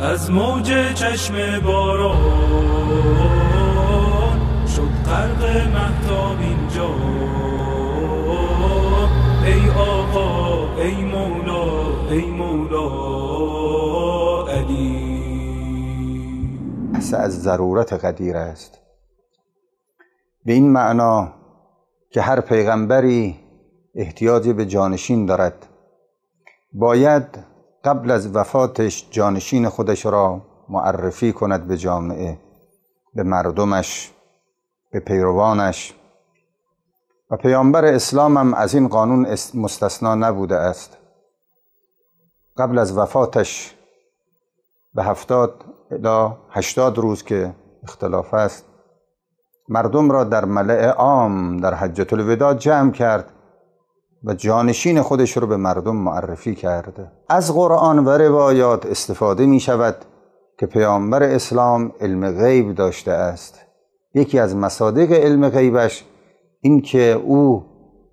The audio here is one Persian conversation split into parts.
از موج چشم باران شد قرق اینجا ای آقا ای مولا ای مولا علی از ضرورت قدیر است به این معنا که هر پیغمبری احتیاج به جانشین دارد باید قبل از وفاتش جانشین خودش را معرفی کند به جامعه به مردمش به پیروانش و پیامبر اسلام هم از این قانون مستثنا نبوده است قبل از وفاتش به هفتاد الا هشتاد روز که اختلاف است مردم را در ملع عام در حجت الوداع جمع کرد و جانشین خودش رو به مردم معرفی کرده از قرآن و روایات استفاده می شود که پیامبر اسلام علم غیب داشته است یکی از مصادق علم غیبش اینکه او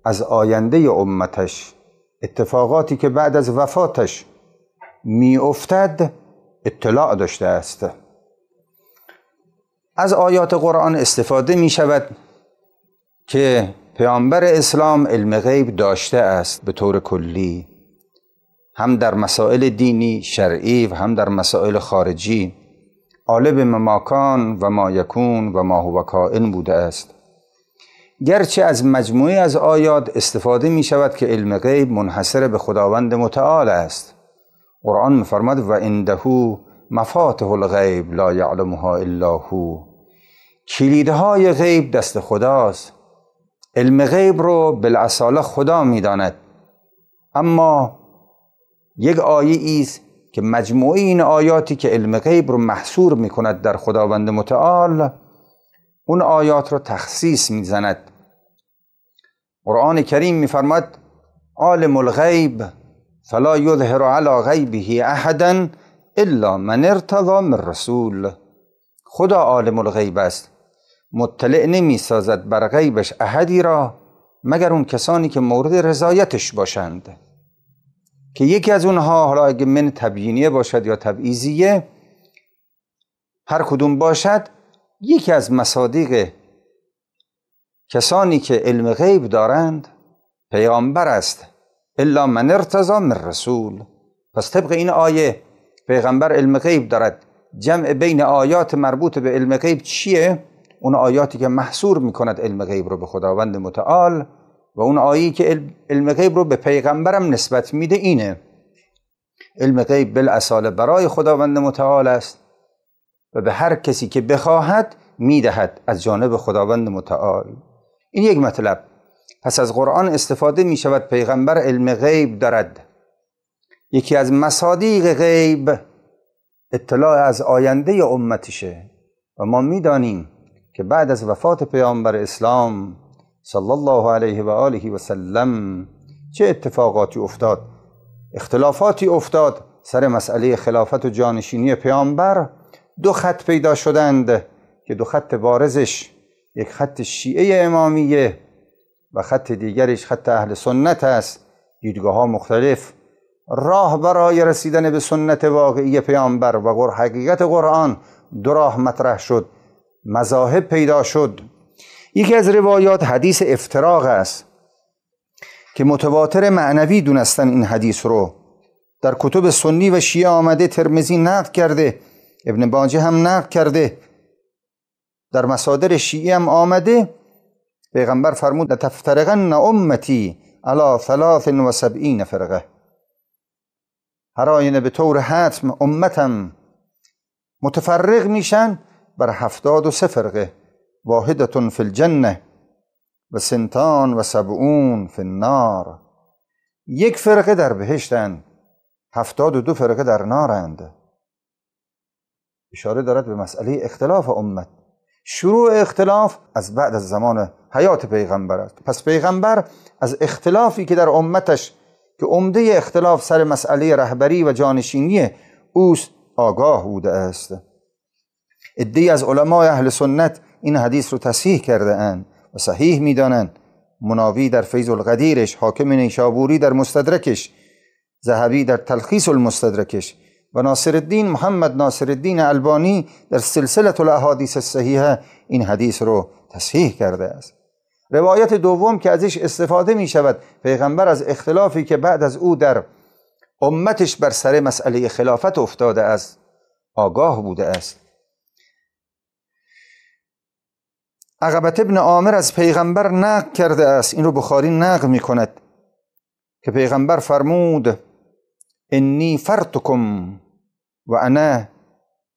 از آینده امتش اتفاقاتی که بعد از وفاتش میافتد اطلاع داشته است از آیات قرآن استفاده می شود که پیامبر اسلام علم غیب داشته است به طور کلی هم در مسائل دینی شرعی و هم در مسائل خارجی عالم مماکان و ما یکون و ما هو کائن بوده است گرچه از مجموعی از آیات استفاده می شود که علم غیب منحصر به خداوند متعال است قرآن میفرماد و اندهو مفاتح الغیب لا یعلمها الا هو کلیدهای غیب دست خداست علم غیب رو بالاصاله خدا میداند اما یک آیه است که مجموعین این آیاتی که علم غیب رو محصور میکند در خداوند متعال اون آیات رو تخصیص میزند قرآن کریم میفرماد عالم الغیب فلا یظهر علی غیبه احدا الا من ارتضا من رسول خدا عالم الغیب است مطلع نمی سازد بر غیبش احدی را مگر اون کسانی که مورد رضایتش باشند که یکی از اونها حالا اگه من تبیینیه باشد یا تبعیزیه هر کدوم باشد یکی از مصادیق کسانی که علم غیب دارند پیامبر است الا من ارتضا من رسول پس طبق این آیه پیغمبر علم غیب دارد جمع بین آیات مربوط به علم غیب چیه؟ اون آیاتی که محصور میکند علم غیب رو به خداوند متعال و اون آیی که علم غیب رو به پیغمبرم نسبت میده اینه علم غیب بالاصاله برای خداوند متعال است و به هر کسی که بخواهد میدهد از جانب خداوند متعال این یک مطلب پس از قرآن استفاده می شود پیغمبر علم غیب دارد یکی از مصادیق غیب اطلاع از آینده امتشه و ما میدانیم که بعد از وفات پیامبر اسلام صلی الله علیه و آله و سلم چه اتفاقاتی افتاد اختلافاتی افتاد سر مسئله خلافت و جانشینی پیامبر دو خط پیدا شدند که دو خط بارزش یک خط شیعه امامیه و خط دیگرش خط اهل سنت است دیدگاه ها مختلف راه برای رسیدن به سنت واقعی پیامبر و حقیقت قرآن دو راه مطرح شد مذاهب پیدا شد یکی از روایات حدیث افتراق است که متواتر معنوی دونستن این حدیث رو در کتب سنی و شیعه آمده ترمزی نقد کرده ابن بانجه هم نقد کرده در مصادر شیعه هم آمده پیغمبر فرمود لتفترقن امتی علا ثلاث و سبعین فرقه هر آینه به طور حتم امتم متفرق میشن بر هفتاد و سه فرقه واحدتون فی الجنه و سنتان و سبعون فی النار یک فرقه در بهشتن هفتاد و دو فرقه در نارند اشاره دارد به مسئله اختلاف امت شروع اختلاف از بعد از زمان حیات پیغمبر است پس پیغمبر از اختلافی که در امتش که عمده اختلاف سر مسئله رهبری و جانشینی اوست آگاه بوده است ادهی از علمای اهل سنت این حدیث رو تصحیح کرده اند و صحیح میدانند مناوی در فیض القدیرش حاکم نیشابوری در مستدرکش زهبی در تلخیص المستدرکش و ناصر الدین محمد ناصر الدین البانی در سلسله الاحادیث الصحیحه این حدیث رو تصحیح کرده است روایت دوم که ازش استفاده می شود پیغمبر از اختلافی که بعد از او در امتش بر سر مسئله خلافت افتاده است آگاه بوده است عقبت ابن عامر از پیغمبر نقل کرده است این رو بخاری نقل می کند که پیغمبر فرمود انی فرتکم و انا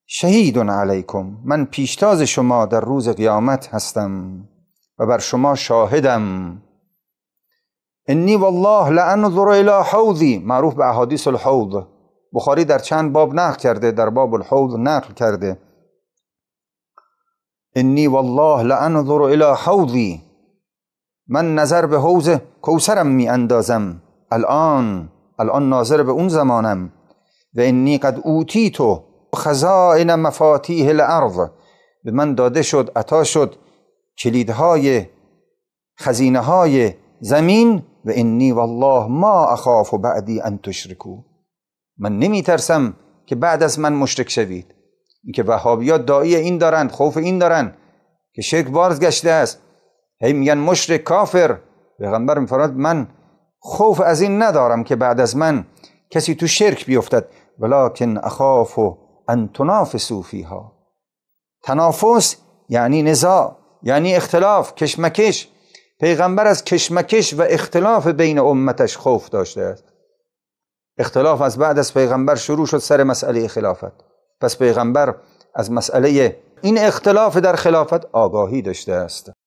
شهید علیکم من پیشتاز شما در روز قیامت هستم و بر شما شاهدم انی والله لانظر الی حوضی معروف به احادیث الحوض بخاری در چند باب نقل کرده در باب الحوض نقل کرده انی والله لانظر الی حوضی من نظر به حوض کوسرم می اندازم الان الان ناظر به اون زمانم و انی قد اوتی تو خزائن مفاتیح الارض به من داده شد عطا شد کلیدهای خزینه های زمین و انی والله ما اخاف و بعدی ان تشرکو من نمی ترسم که بعد از من مشرک شوید اینکه وهابیا دایی این دارند خوف این دارند که شرک گشته است هی میگن مشرک کافر پیغمبر میفرماد من خوف از این ندارم که بعد از من کسی تو شرک بیفتد ولکن اخاف ان تنافسوا فیها تنافس یعنی نزاع یعنی اختلاف کشمکش پیغمبر از کشمکش و اختلاف بین امتش خوف داشته است اختلاف از بعد از پیغمبر شروع شد سر مسئله خلافت پس پیغمبر از مسئله این اختلاف در خلافت آگاهی داشته است